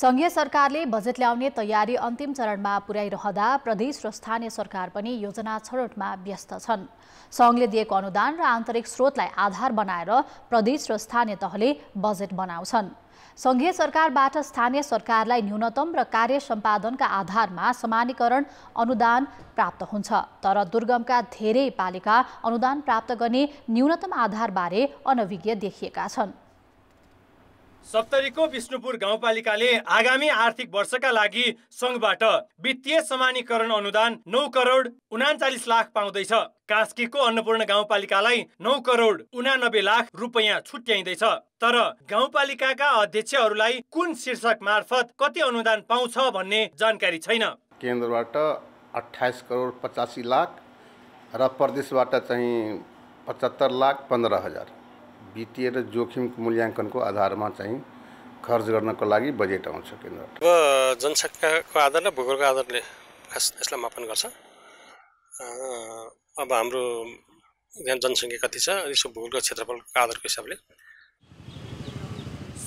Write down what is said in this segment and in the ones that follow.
सङ्घीय सरकारले बजेट ल्याउने तयारी अन्तिम चरणमा पुर्याइरहँदा प्रदेश र स्थानीय सरकार पनि योजना छनौटमा व्यस्त छन् सङ्घले दिएको अनुदान र आन्तरिक स्रोतलाई आधार बनाएर प्रदेश र स्थानीय तहले बजेट बनाउँछन् सङ्घीय सरकारबाट स्थानीय सरकारलाई न्यूनतम र कार्य सम्पादनका आधारमा समानीकरण अनुदान प्राप्त हुन्छ तर दुर्गमका धेरै पालिका अनुदान प्राप्त गर्ने न्यूनतम आधारबारे अनभिज्ञ देखिएका छन् सप्तरीको विष्णुपुर गाउँपालिकाले आगामी आर्थिक वर्षका लागि सङ्घबाट वित्तीय समानीकरण अनुदान नौ करोड उनाचालिस लाख पाउँदैछ कास्कीको अन्नपूर्ण गाउँपालिकालाई नौ करोड उनानब्बे लाख रुपियाँ छुट्याइँदैछ तर गाउँपालिकाका अध्यक्षहरूलाई कुन शीर्षक मार्फत कति अनुदान पाउँछ भन्ने जानकारी छैन केन्द्रबाट अठाइस करोड पचासी लाख र प्रदेशबाट चाहिँ पचहत्तर लाख पन्ध्र हजार वित्तीय र जोखिमको मूल्याङ्कनको आधारमा चाहिँ खर्च गर्नको लागि बजेट आउँछ केन्द्र अब जनसङ्ख्याको आधार र भूगोलको आधारले खास यसलाई मापन गर्छ अब हाम्रो यहाँ जनसङ्ख्या कति छ यसको भूगोलको क्षेत्रफलको आधारको हिसाबले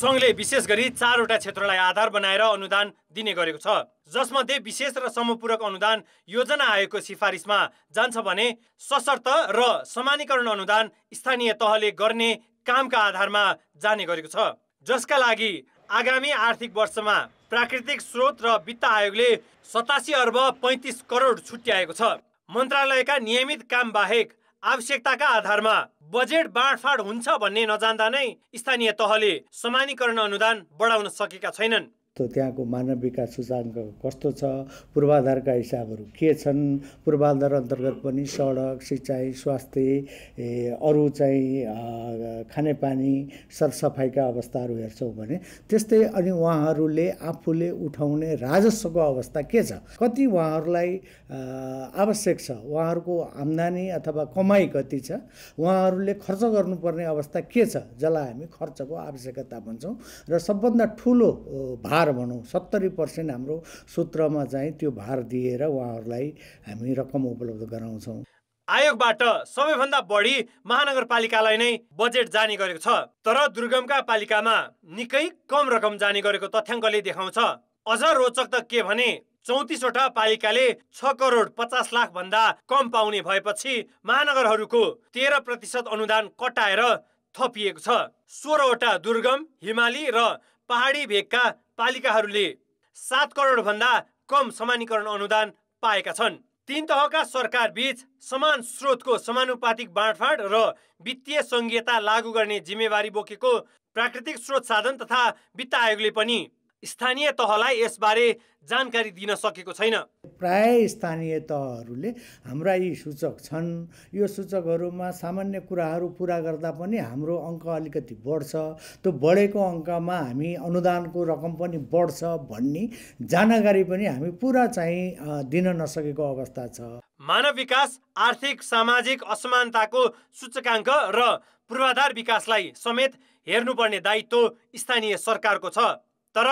सङ्घले विशेष गरी चारवटा क्षेत्रलाई आधार बनाएर अनुदान दिने गरेको छ जसमध्ये विशेष र समपूरक अनुदान योजना आयोगको सिफारिसमा जान्छ भने सशर्त र समानीकरण अनुदान स्थानीय तहले गर्ने कामका आधारमा जाने गरेको छ जसका लागि आगामी आर्थिक वर्षमा प्राकृतिक स्रोत र वित्त आयोगले सतासी अर्ब पैँतिस करोड छुट्याएको छ मन्त्रालयका नियमित काम बाहेक आवश्यकताका आधारमा बजेट बाँडफाँड हुन्छ भन्ने नजान्दा नै स्थानीय तहले समानीकरण अनुदान बढाउन सकेका छैनन् कस्तो त्यहाँको मानव विकास सूचाङ्क कस्तो छ पूर्वाधारका हिसाबहरू के छन् पूर्वाधार अन्तर्गत पनि सडक सिँचाइ स्वास्थ्य अरू चाहिँ खानेपानी सरसफाइका अवस्थाहरू हेर्छौँ भने त्यस्तै अनि उहाँहरूले आफूले उठाउने राजस्वको अवस्था के छ कति उहाँहरूलाई आवश्यक छ उहाँहरूको आम्दानी अथवा कमाइ कति छ उहाँहरूले खर्च गर्नुपर्ने अवस्था के छ जसलाई हामी खर्चको आवश्यकता भन्छौँ र सबभन्दा ठुलो भार भार भनौँ सत्तरी पर्सेन्ट हाम्रो सूत्रमा चाहिँ त्यो भार दिएर उहाँहरूलाई हामी रकम उपलब्ध गराउँछौँ आयोगबाट सबैभन्दा बढी महानगरपालिकालाई नै बजेट जाने गरेको छ तर दुर्गमका पालिकामा निकै कम रकम जाने गरेको तथ्याङ्कले देखाउँछ अझ रोचक त के भने चौतिसवटा पालिकाले छ करोड पचास लाख भन्दा कम पाउने भएपछि महानगरहरूको तेह्र प्रतिशत अनुदान कटाएर थपिएको छ सोह्रवटा दुर्गम हिमाली र पहाडी भेगका पालिकाहरूले सात करोडभन्दा कम समानीकरण अनुदान पाएका छन् तीन तहका सरकार बीच समान स्रोतको समानुपातिक बाँडफाँड र वित्तीय संघीयता लागू गर्ने जिम्मेवारी बोकेको प्राकृतिक स्रोत साधन तथा वित्त आयोगले पनि स्थानीय तहलाई यसबारे जानकारी दिन सकेको छैन प्राय स्थानीय तहहरूले हाम्रा यी सूचक छन् यो सूचकहरूमा सामान्य कुराहरू पुरा गर्दा पनि हाम्रो अङ्क अलिकति बढ्छ त्यो बढेको अङ्कमा हामी अनुदानको रकम पनि बढ्छ भन्ने जानकारी पनि हामी पुरा चाहिँ दिन नसकेको अवस्था छ मानव विकास आर्थिक सामाजिक असमानताको सूचकाङ्क र पूर्वाधार विकासलाई समेत हेर्नुपर्ने दायित्व स्थानीय सरकारको छ तर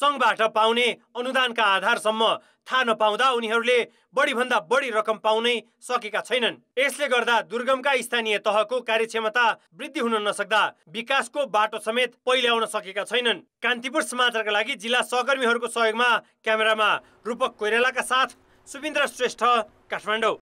सङ्घबाट पाउने अनुदानका आधारसम्म थाहा नपाउँदा उनीहरूले बढीभन्दा बढी रकम पाउनै सकेका छैनन् यसले गर्दा दुर्गमका स्थानीय तहको कार्यक्षमता वृद्धि हुन नसक्दा विकासको बाटो समेत पहिल्याउन सकेका छैनन् कान्तिपुर समाचारका लागि जिल्ला सहकर्मीहरूको सहयोगमा क्यामेरामा रूपक कोइरालाका साथ सुविन्द्र श्रेष्ठ काठमाडौँ